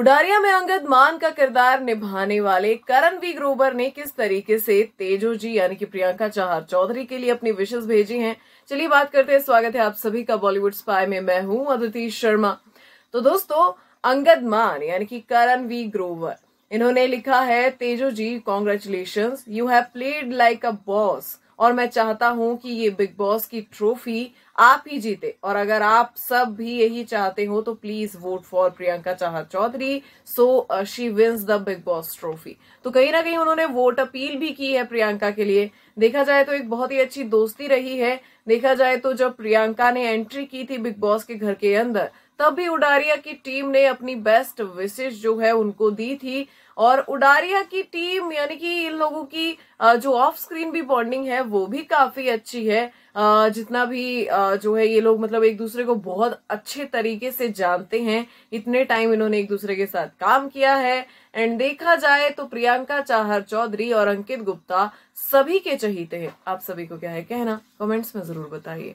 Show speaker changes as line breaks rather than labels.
उडारिया में अंगद मान का किरदार निभाने वाले करण वी ग्रोवर ने किस तरीके से तेजो जी यानी कि प्रियंका चाहर चौधरी के लिए अपनी विशेष भेजी हैं चलिए बात करते हैं स्वागत है आप सभी का बॉलीवुड स्पाई में मैं हूं अदिति शर्मा तो दोस्तों अंगद मान यानी कि करण वी ग्रोवर इन्होंने लिखा है Tejo ji congratulation you have played like a boss और मैं चाहता हूं कि ये बिग बॉस की ट्रॉफी आप ही जीते और अगर आप सब भी यही चाहते हो तो प्लीज वोट फॉर प्रियंका चाह Chaudhary so she wins the Bigg Boss trophy तो कहीं ना कहीं उन्होंने वोट अपील भी की है प्रियंका के लिए देखा जाए तो एक बहुत ही अच्छी दोस्ती रही है देखा जाए तो जब प्रियंका ने एंट्री की थी बिग बॉस के घर के अंदर तब भी उडारिया की टीम ने अपनी बेस्ट विशेष जो है उनको दी थी और उडारिया की टीम यानी कि इन लोगों की जो ऑफ स्क्रीन भी बॉन्डिंग है वो भी काफी अच्छी है जितना भी जो है ये लोग मतलब एक दूसरे को बहुत अच्छे तरीके से जानते हैं इतने टाइम इन्होंने एक दूसरे के साथ काम किया है एंड देखा जाए तो प्रियंका चाहर चौधरी और अंकित गुप्ता सभी के चहीते हैं आप सभी को क्या है कहना कमेंट्स में जरूर बताइए